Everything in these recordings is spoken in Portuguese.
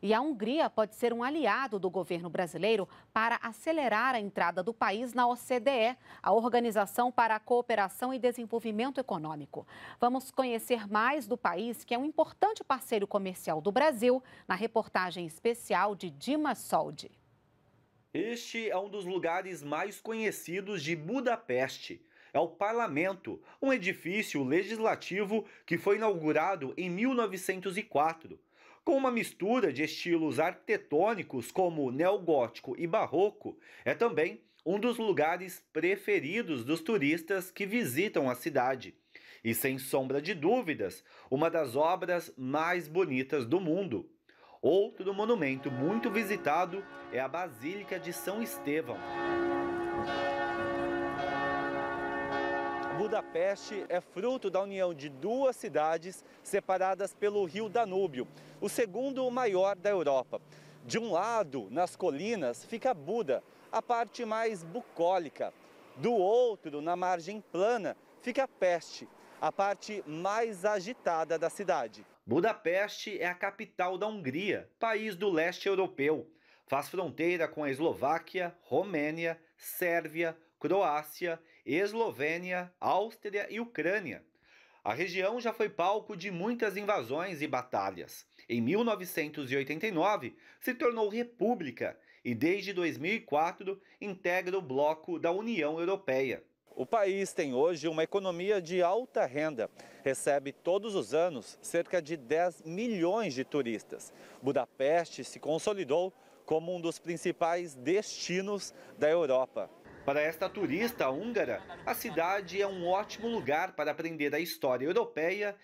E a Hungria pode ser um aliado do governo brasileiro para acelerar a entrada do país na OCDE, a Organização para a Cooperação e Desenvolvimento Econômico. Vamos conhecer mais do país, que é um importante parceiro comercial do Brasil, na reportagem especial de Dimas Soldi. Este é um dos lugares mais conhecidos de Budapeste é o Parlamento, um edifício legislativo que foi inaugurado em 1904 com uma mistura de estilos arquitetônicos como neogótico e barroco, é também um dos lugares preferidos dos turistas que visitam a cidade. E sem sombra de dúvidas, uma das obras mais bonitas do mundo. Outro monumento muito visitado é a Basílica de São Estevão. Budapeste é fruto da união de duas cidades separadas pelo rio Danúbio, o segundo maior da Europa. De um lado, nas colinas, fica Buda, a parte mais bucólica. Do outro, na margem plana, fica Peste, a parte mais agitada da cidade. Budapeste é a capital da Hungria, país do leste europeu. Faz fronteira com a Eslováquia, Romênia, Sérvia, Croácia, Eslovênia, Áustria e Ucrânia. A região já foi palco de muitas invasões e batalhas. Em 1989, se tornou república e, desde 2004, integra o bloco da União Europeia. O país tem hoje uma economia de alta renda. Recebe todos os anos cerca de 10 milhões de turistas. Budapeste se consolidou como um dos principais destinos da Europa. Para esta turista húngara, a cidade é um ótimo lugar para aprender a história europeia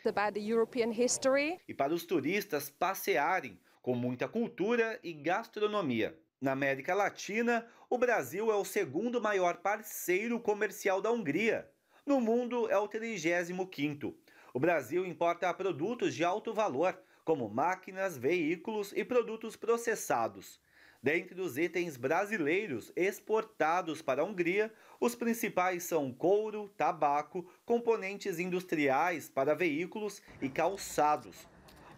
e para os turistas passearem com muita cultura e gastronomia. Na América Latina, o Brasil é o segundo maior parceiro comercial da Hungria. No mundo, é o 35. O Brasil importa produtos de alto valor, como máquinas, veículos e produtos processados. Dentre os itens brasileiros exportados para a Hungria, os principais são couro, tabaco, componentes industriais para veículos e calçados.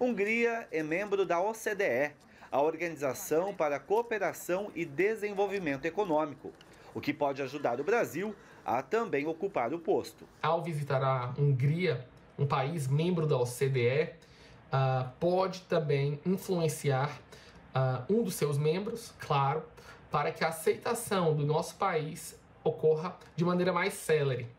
Hungria é membro da OCDE, a Organização para a Cooperação e Desenvolvimento Econômico, o que pode ajudar o Brasil a também ocupar o posto. Ao visitar a Hungria, um país membro da OCDE, uh, ah, pode também influenciar uh, um dos seus membros, claro, para que a aceitação do nosso país ocorra de maneira mais célere.